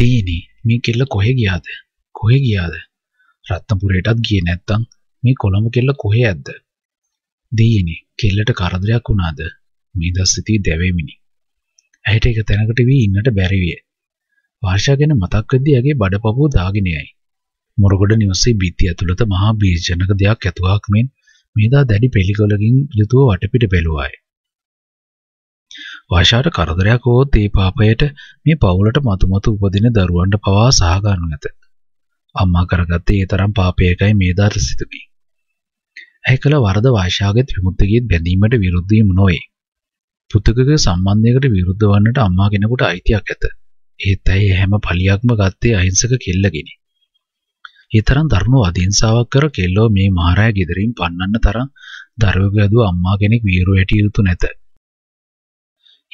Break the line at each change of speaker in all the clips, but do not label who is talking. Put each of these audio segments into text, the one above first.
තීනි මේ කෙල්ල කොහෙ ගියාද? කොහෙ ගියාද? රත්නපුරේටත් ගියේ නැත්තම් මේ කොළඹ කෙල්ල කොහෙ ඇද්ද? දීනි කෙල්ලට කරදරයක් වුණාද? මේ දස්සිතී දැවෙමිනි. ඇයට එක තැනකට වී ඉන්නට බැරි විය. වර්ෂා ගැන මතක් වෙද්දී ඇගේ බඩපපුව දාගෙන යයි. මොරගොඩ නිවසේ බිත්ති ඇතුළත මහා බීජනක දෙයක් ඇතුවක් මෙන් මේදා දැඩි පෙලිකොලකින් යුතුව වටපිට බැලුවායි. වාෂාට කරදරයක් වුවොත් ඒ පාපයට මේ පවුලට මතුමතු උපදින දරුවන්ට පවා සහගනු ඇත. අම්මා කරගත්තේ ඒ තරම් පාපයකයි මේ දාත සිදුවී. ඇය කළ වරද වාෂාගෙත් විමුක්තියත් බැඳීමට විරුද්ධ වීම නොවේ. පුතුකගේ සම්බන්ධයකට විරුද්ධ වන්නට අම්මා කෙනෙකුට අයිතියක් ඇත. ඒත් ඇය හැම පලියක්ම ගත්තේ අහිංසක කෙල්ලගෙනි. ඒ තරම් දරුණු අධිංසාවක් කර කෙල්ලෝ මේ මහරෑ ගෙදරින් පන්නන්න තරම් දරුවෙකු ඇදුව අම්මා කෙනෙක් වීරු හැටිය යුතු නැත.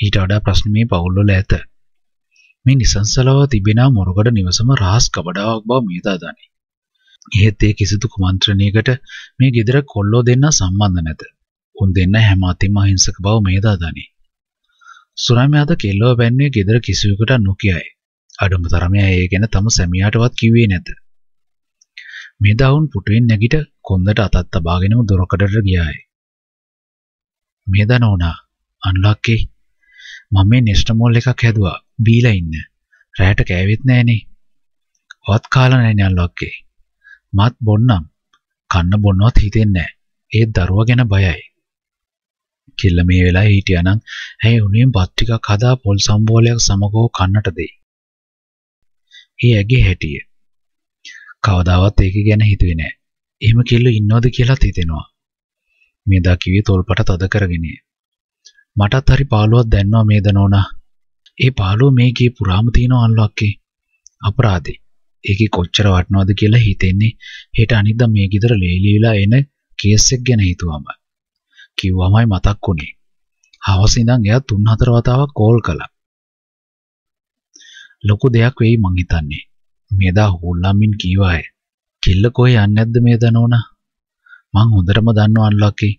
ඊට වඩා ප්‍රශ්න මේ පවුල්වල ඇත. මේ නිසංසලව තිබෙනා මොරගඩ නිවසම රහස් කබඩාවක් බව මීතා දනී. එහෙත් ඒ කිසිදු කුමන්ත්‍රණයකට මේ ගෙදර කොල්ලෝ දෙන්න සම්බන්ධ නැත. උන් දෙන්න හැම අතින්ම අහිංසක බව මේදා දනී. සුරාමි අද කෙල්ලව බැන්නේ ගෙදර කිසිවෙකුට නොකියයි. අඩුම තරමේ ඒ ගැන තම සැමියාටවත් කිව්වේ නැත. මේදා වුන් පුටුවෙන් නැගිට කොන්දට අතත් තබාගෙනම දොරකඩට ගියාය. මේදා නෝනා අනුලක්කේ මම මේ නෙස්ටමෝල් එකක් හැදුවා බීලා ඉන්න. රැයට කෑවෙත් නෑනේ. ඔත් කාලා නෑනේ අල්ලක්කේ. මත් බොන්නම්. කන්න බොන්නවත් හිතෙන්නේ නෑ. ඒ දරුවා ගැන බයයි. කිල්ල මේ වෙලාවේ හිටියානම් ඇයි උණුවෙන් බත් ටිකක් හදා පොල් සම්බෝලයක් සමගව කන්නට දෙයි. ඒ ඇගේ හැටිය. කවදාවත් ඒක ගැන හිතුවේ නෑ. එහෙම කිල්ල ඉන්නවද කියලාත් හිතෙනවා. මේ දා කිවි තොල්පට තද කරගෙනේ. මටත් හරි පාළුවක් දැන්නවා මේද නෝනා. ඒ පාළුව මේ ගේ පුරාම තියෙනවා අන්ලොක්කේ. අපරාධේ. ඒකේ කොච්චර වටනවද කියලා හිතෙන්නේ. හෙට අනිද්දා මේ গিදර ලේලිලා එන කේස් එක ගැන හිතුවම. කිව්වමයි මතක් වුනේ. හවස ඉඳන් එයා තුන් හතර වතාවක් කෝල් කළා. ලොකු දෙයක් වෙයි මං හිතන්නේ. මේදා හොල්ලාමින් කීවාය. කෙල්ල කොහේ යන්නේ නැද්ද මේ දනෝනා? මං හොඳටම දන්නවා අන්ලොක්කේ.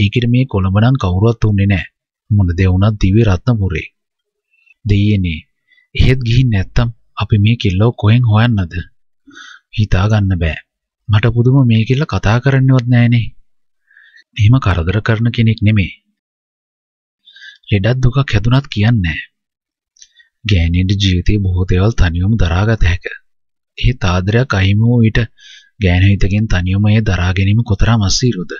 ඒකට මේ කොළඹනම් කවුරුවත් උන්නේ නැහැ. මොන දේ වුණත් දිවි රත්නපුරේ. දෙයියනේ. එහෙත් ගිහින් නැත්තම් අපි මේ කෙල්ලව කොහෙන් හොයන්නද? හිතා ගන්න බෑ. මට පුදුම මේ කෙල්ල කතා කරන්නවත් නැහනේ. එහෙම කරදර කරන කෙනෙක් නෙමෙයි. ලෙඩක් දුකක් හැදුනත් කියන්නේ නැහැ. ගෑණියගේ ජීවිතේ බොහෝ දේවල් තනියම දරාගත හැකිය. ඒ තාදරයක් අහිමි වූ විට ගෑන හිතකින් තනියම ඒ දරා ගැනීම කොතරම් අසීරුද?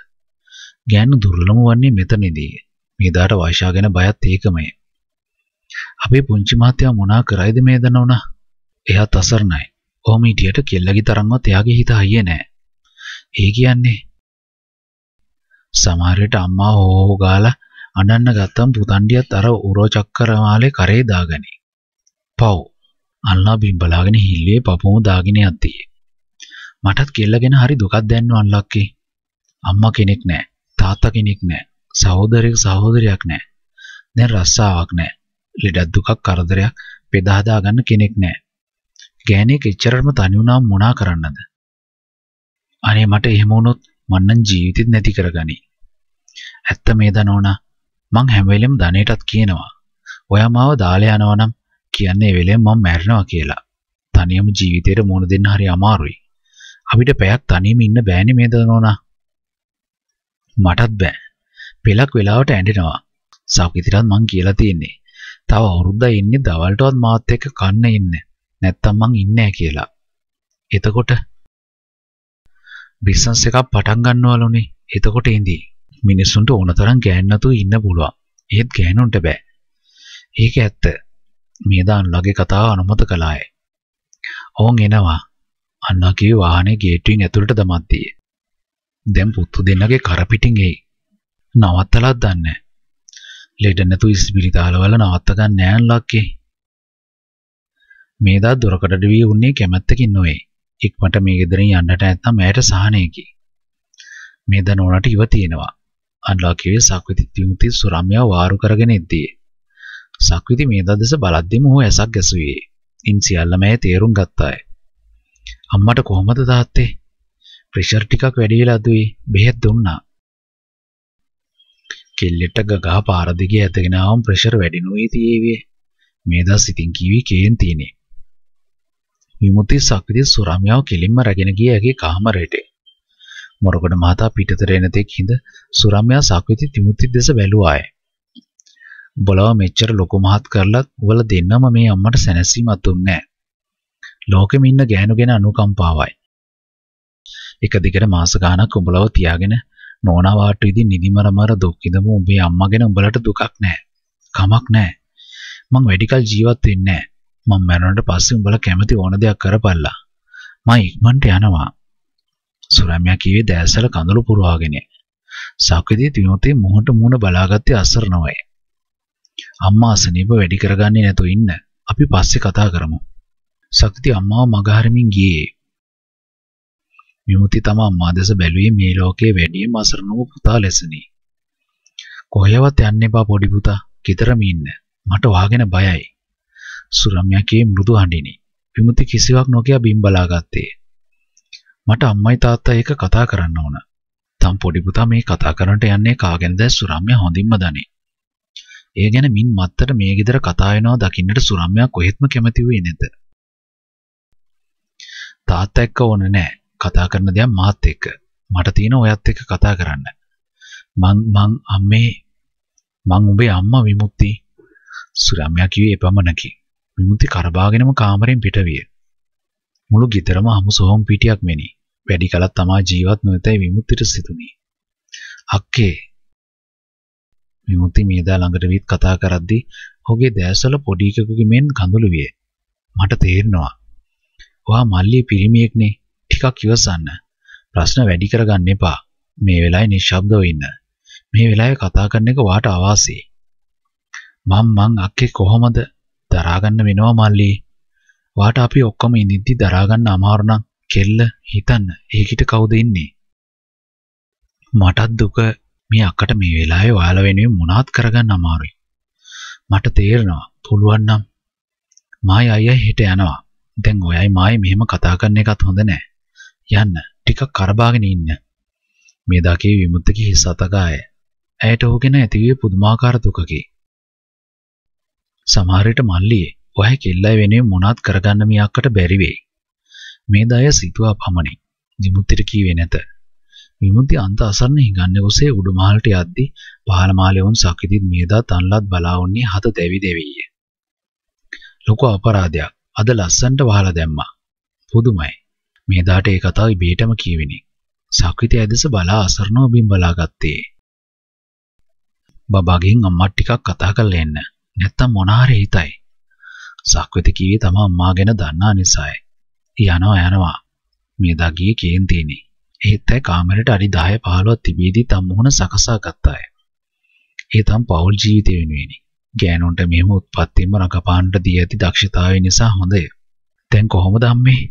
ගෑනු දුර්ලම වන්නේ මෙතනදී. මේ දාට වෛශා ගැන බයත් ඒකමයි. අපේ පුංචි මහත්තයා මොනා කරයිද මේ දනවුනා? එයාත් අසරණයි. ඔහොම හිටියට කෙල්ලගේ තරම්වත් එයාගේ හිත හයියේ නෑ. ඒ කියන්නේ සමහරට අම්මා හෝ ගාලා අඬන්න ගත්තම් පුතණ්ඩියත් අර උරෝ චක්කරමාලේ කරේ දාගනි. පව්. අල්ලා බිම් බලාගෙන හිල්ලේ පපුවම දාගෙන යද්දී. මටත් කෙල්ලගෙන හරි දුකක් දැනෙනවා අල්ලක්කේ. අම්මා කෙනෙක් නෑ. තාත්තා කෙනෙක් නැහැ. සහෝදරයෙක් සහෝදරයක් නැහැ. දැන් රස්සාවක් නැහැ. ලෙඩක් දුකක් කරදරයක් බෙදා හදා ගන්න කෙනෙක් නැහැ. ගෑණියෙක් එච්චරටම තනි වුණාම මොනා කරන්නද? අනේ මට එහෙම වුණොත් මන්නම් ජීවිතෙත් නැති කරගනි. ඇත්ත මේ දනෝනා මං හැම වෙලෙම ධනේටත් කියනවා. ඔයා මාව දාලා යනවා නම් කියන්නේ ඒ වෙලෙම මම මැරෙනවා කියලා. තනියම ජීවිතේට මුහුණ දෙන්න හරි අමාරුයි. අපිට පැයක් තනියම ඉන්න බෑනේ මේ දනෝනා. මටත් බෑ. පෙලක් වෙලාවට ඇඬෙනවා. සෞඛ්‍යතිරත් මං කියලා තියෙන්නේ. තව අවුරුද්දක් ඉන්නේ දවල්ටවත් මාත් එක්ක කන්න ඉන්නේ. නැත්තම් මං ඉන්නේ කියලා. එතකොට බිස්නස් එකක් පටන් ගන්නවලුනේ. එතකොට ඉඳි මිනිස්සුන්ට ඕන තරම් ගෑන් නැතුව ඉන්න පුළුවන්. ඒත් ගෑනුන්ට බෑ. ඒක ඇත්ත. මේ දාන ලගේ කතාව අනුමත කළාය. ඔවුන් එනවා. අන්නා කිව්ව වාහනේ ගේට්ටුවෙන් ඇතුළට දමද්දී. දැන් පුත්තු දෙන්නගේ කරපිටින් එයි. නවත්තලත් දන්නේ ලෙඩ නැතු ඉස්පිරිතාල වල නවත්ත ගන්න නෑන් ලක්කේ. මේ දා දොරකඩ ඩවී උන්නේ කැමැත්තකින් නොවේ. ඉක්මට මේ ගෙදරින් යන්නට නැත්නම් ඇයට සහනයකි. මේ ද නෝනට ඉව තියෙනවා. අන්ලාකිවේ සක්විති තිමුති සුරම්‍යා වාරු කරගෙන එද්දී. සක්විති මේ දා දෙස බලද්දිම ඔහු ඇසක් ගැසුවේ. ඉන් සියල්ලම ඇය තේරුම් ගත්තාය. අම්මට කොහොමද තාත්තේ? ප්‍රෙෂර් ටිකක් වැඩි වෙලා දුයි බෙහෙත් දුන්නා. කෙල්ලෙට ගගහ පාර දිගේ ඇදගෙන ආවම ප්‍රෙෂර් වැඩි නොවී තියේවි. මේ දවස් ඉතින් කිවි කේන් තියෙන්නේ. විමුති සක්‍රිය සුරම්‍යාව කෙලින්ම රැගෙන ගිය ඇගේ කාමරයට. මොරගොඩ මහතා පිටතට එන තෙක් හිඳ සුරම්‍යා සක්‍රිය විමුති දෙස බැලුවාය. බොලව මෙච්චර ලොකු මහත් කරලත් ඔයාලා දෙන්නම මේ අම්මට සැනසීමක් දුන්නේ නැහැ. ලෝකෙම ඉන්න ගෑනුගෙන අනුකම්පාවයි. එක දිගට මාස ගාණක් උඹලව තියාගෙන නෝනා වාට්ටු ඉදින් නිදිමරමර දුක් ඉඳමු උඹේ අම්මා ගැන උඹලට දුකක් නැහැ. කමක් නැහැ. මං වැඩිකල් ජීවත් වෙන්නේ නැහැ. මං මැරුණට පස්සේ උඹලා කැමති ඕන දෙයක් කරපල්ලා. මං ඉක්මනට යනවා. සුරම්‍යා කිව්වේ දැසල කඳුළු පුරවාගෙන. සක්විති තියොතේ මුහුණට මුණ බලාගත්තේ අසරණවයි. අම්මා අසනීප වැඩි කරගන්නේ නැතුව ඉන්න. අපි පස්සේ කතා කරමු. සක්විති අම්මාව මගහරමින් ගියේ. විමුති තම අම්මා දෙස බැලුවේ මේ ලෝකයේ වැඩිම අසරණ වූ පුතා ලෙසනි. කොහෙවත් යන්න එපා පොඩි පුතා. කිතරම ඉන්න. මට වහගෙන බයයි. සුරම්‍යකේ මෘදු හඬිනි. විමුති කිසිවක් නොකිය බිම් බලාගත්තේ. මට අම්මයි තාත්තා එක කතා කරන්න ඕන. තම් පොඩි පුතා මේ කතා කරන්නට යන්නේ කාගෙන්ද සුරම්‍ය හොඳින්ම දනි. ඒ ගැන මින් මත්තට මේ ගෙදර කතා වෙනවා දකින්නට සුරම්‍යා කොහෙත්ම කැමති වෙන්නේ නැත. තාත්තා එක්ක ඕන නෑ. කතා කරන දෙයක් මාත් එක්ක. මට තියෙන ඔයත් එක්ක කතා කරන්න. මං මං අම්මේ මං උඹේ අම්මා විමුක්ති සුරම්‍යා කිව්වේ එපමණකි. විමුක්ති කරබාගෙනම කාමරෙන් පිටවිය. මුළු ගෙදරම හමු සොහොන් පිටියක් මෙනි. වැඩි කලක් තමා ජීවත් නොවිතයි විමුක්තිට සිතුනි. අක්කේ විමුක්ති මේදා ළඟට වීත් කතා කරද්දී ඔහුගේ දැස්වල පොඩි එකෙකුගේ මෙන් කඳුළු විය. මට තේරෙනවා. ඔහා මල්ලියේ පිරිමියෙක්නේ. ටිකක් ඉවසන්න. ප්‍රශ්න වැඩි කරගන්න එපා. මේ වෙලාවේ නිශ්ශබ්දව ඉන්න. මේ වෙලාවේ කතා කරන එක වාට අවාසියි. මං මං අක්කේ කොහොමද? දරාගන්න වෙනවා මල්ලි. වාට අපි ඔක්කොම ඉඳිද්දි දරාගන්න අමාරු නම් කෙල්ල හිතන්න. ඒකිට කවුද ඉන්නේ? මටත් දුක මේ අක්කට මේ වෙලාවේ ඔයාලා වෙනුවෙන් මොනවත් කරගන්න අමාරුයි. මට තේරෙනවා. පුළුවන් නම් මායි අයියා හිට යනවා. දැන් ඔයයි මායි මෙහෙම කතා කරන එකත් හොඳ නෑ. යන්න ටිකක් කරබාගෙන ඉන්න. මේ දකේ විමුක්තගේ හිස අතගාය. ඇයට ඔහුගෙන ඇතිවිය පුදුමාකාර දුකකි. සමහර විට මල්ලියේ ඔහේ කෙල්ලයි වෙනුවෙන් මොනවත් කරගන්න මියක්කට බැරි වෙයි. මේ දය සිතුවා පමණි. විමුක්තිට කීවේ නැත. විමුක්ති අන්ත අසන්න හිඟන්නේ ඔසේ උඩුමහලට යද්දී පහළ මාලේ වුන් සකිතිත් මේදා තන්ලත් බලා වුණේ හත දෙවි දෙවිය. ලොකු අපරාධයක්. අද ලස්සන්ට වහලා දැම්මා. පුදුමයි. මේ දාට ඒ කතාව ඉබේටම කියවෙනි. සක්විති ඇදෙස බලා අසරණව බිම් බලාගත්තේ. බබගෙන් අම්මා ටිකක් කතා කරලා එන්න. නැත්තම් මොනාරේ හිතයි. සක්විති කිව්වේ තම අම්මා ගැන දන්නා නිසායි. යනවා යනවා. මේ දගියේ කේන්තිනේ. ඒත් ඇයි කාමරේට අඩි 10 15ක් තිබීදී තම මොහොන සකසා ගත්තාය. ඒ තම පෞල් ජීවිතය වෙනුවෙනි. ගෑනුන්ට මෙහෙම උත්පත්තියෙන්ම රඟපාන්න දී ඇති දක්ෂතාවය නිසා හොඳය. දැන් කොහොමද අම්මේ?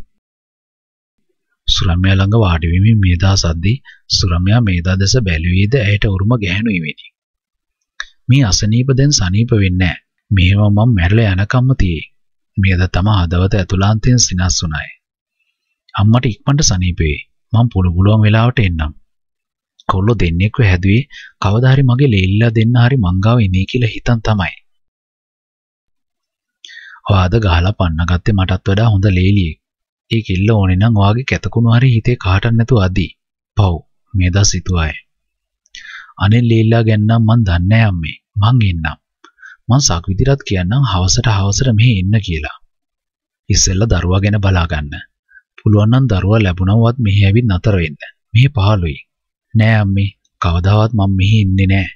සුරම්යා ළඟ වාඩි වෙමින් මේදා සද්දී සුරම්යා මේදා දෙස බැලුවේද ඇයට උරුම ගැහණු ඉවෙනි. මේ අසනීප දැන් සනීප වෙන්නේ නැහැ. මේව මම මැරලා යනකම්ම තියේ. මේද තම හදවත ඇතුළාන්තයෙන් සිනස් වුණාය. අම්මට ඉක්මනට සනීප වෙයි. මම පුළු පුළුවන් වෙලාවට එන්නම්. කොල්ලෝ දෙන්නෙක්ව හැදුවේ කවදා හරි මගේ ලේලිලා දෙන්න හරි මංගාව එන්නේ කියලා හිතන් තමයි. ඔයාද ගහලා පන්නගත්තේ මටත් වඩා හොඳ ලේලියෙක්. ඒ කෙල්ල ඕනේ නම් ඔයාගේ කැතකුණු හරි හිතේ කාටවත් නැතුව අදී. පව් මේ දා සිතුවාය. අනේ ලීලා ගැන්නම් මන් දන්නේ අම්මේ. මං එන්නම්. මං සක් විදිරත් කියන්නම් හවසට හවසට මෙහි එන්න කියලා. ඉස්සෙල්ලා දරුවා ගැන බලා ගන්න. පුළුවන් නම් දරුවා ලැබුණවත් මෙහි ඇවිත් නතර වෙන්න. මෙහි පහළුයි. නෑ අම්මේ කවදාවත් මම මෙහි ඉන්නේ නෑ.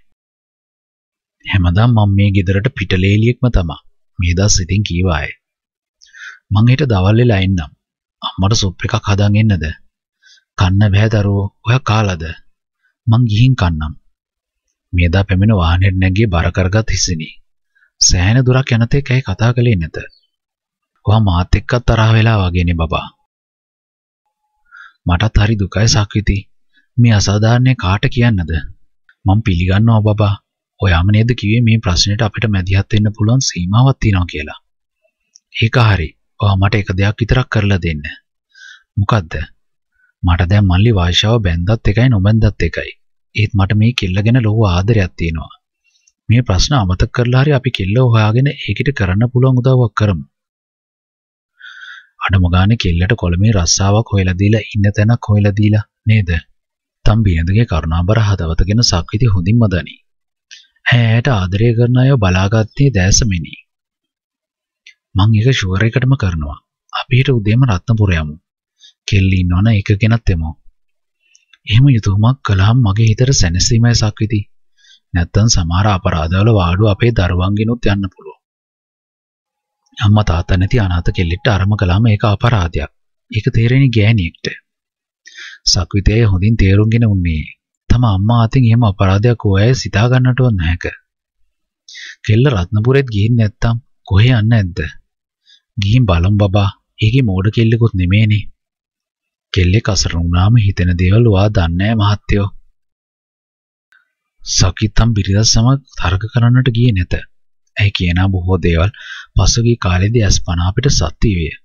හැමදාම මම මේ ගෙදරට පිටලේලියෙක්ම තමා. මේ දා සිතින් කීවායේ. මං හෙට දවල් වෙලා එන්නම්. අම්මට සුප් එකක් හදන් එන්නද? කන්න බෑ දරුවෝ. ඔයා කාලාද? මං ගිහින් කන්නම්. මේදා පැමිණ වාහනේට නැගී බර කරගත් හිසිනි. සෑහෙන දුරක් යනතෙක් ඇයි කතා කළේ නැත. ඔයා මාත් එක්ක තරහ වෙලා වගේනේ බබා. මටත් හරි දුකයි සක්විති. මේ අසාධාරණේ කාට කියන්නද? මම පිළිගන්නවා බබා. ඔයාම නේද කිව්වේ මේ ප්‍රශ්නෙට අපිට මැදිහත් වෙන්න පුළුවන් සීමාවක් තියනවා කියලා. ඒක හරි. ඔයා මට එක දෙයක් විතරක් කරලා දෙන්න. මොකද්ද? මට දැන් මල්ලි වායිෂාව බැන්දත් එකයි නොබැන්දත් එකයි. ඒත් මට මේ කෙල්ල ගැන ලොකු ආදරයක් තියෙනවා. මේ ප්‍රශ්න අමතක කරලා හරි අපි කෙල්ල හොයාගෙන ඒකිට කරන්න පුළුවන් උදව්වක් කරමු. අඩම ගානේ කෙල්ලට කොළමේ රස්සාවක් හොයලා දීලා ඉන්න තැනක් හොයලා දීලා නේද? තම්බියඳගේ කරුණාබර හදවත ගැන සක්විති හොඳින්ම දනි. ඈට ආදරය කරන අය බලාගත්තේ දැසමිනි. මං ඒක ෂුවර් එකටම කරනවා. අපි හිට උදේම රත්නපුර යමු. කෙල්ලි ඉන්නවනම් ඒක ගෙනත් එමු. එහෙම යුතුයමක් කළාම මගේ හිතට සැනසීමයි සක්විති. නැත්තම් සමහර අපරාධවල වාඩුව අපේ දරුවන්ගෙනුත් යන්න පුළුවන්. අම්මා තාත්තා නැති අනාථ කෙල්ලෙක්ට අරම කළාම ඒක අපරාධයක්. ඒක තේරෙන්නේ ගෑණියෙක්ට. සක්විතේ හොඳින් තේරුම්ගෙන උන්නේ. තම අම්මා අතින් එහෙම අපරාධයක් හොයයි සිතා ගන්නටවත් නැහැක. කෙල්ල රත්නපුරෙත් ගිහින් නැත්තම් කොහේ යන්නේ නැද්ද? ගිහින් බලමු බබා. ඒකේ මෝඩ කෙල්ලෙකුත් නෙමේනේ. කෙල්ලෙක් අසරණ වුණාම හිතෙන දේවල් ඔයා දන්නේ මහත්තයෝ. සකිතම් බිරිඳ සමග තර්ක කරන්නට ගියේ නැත. ඇයි කියනා බොහෝ දේවල් පසුගිය කාලෙදී අස්පනා අපිට සත්‍ය වේ.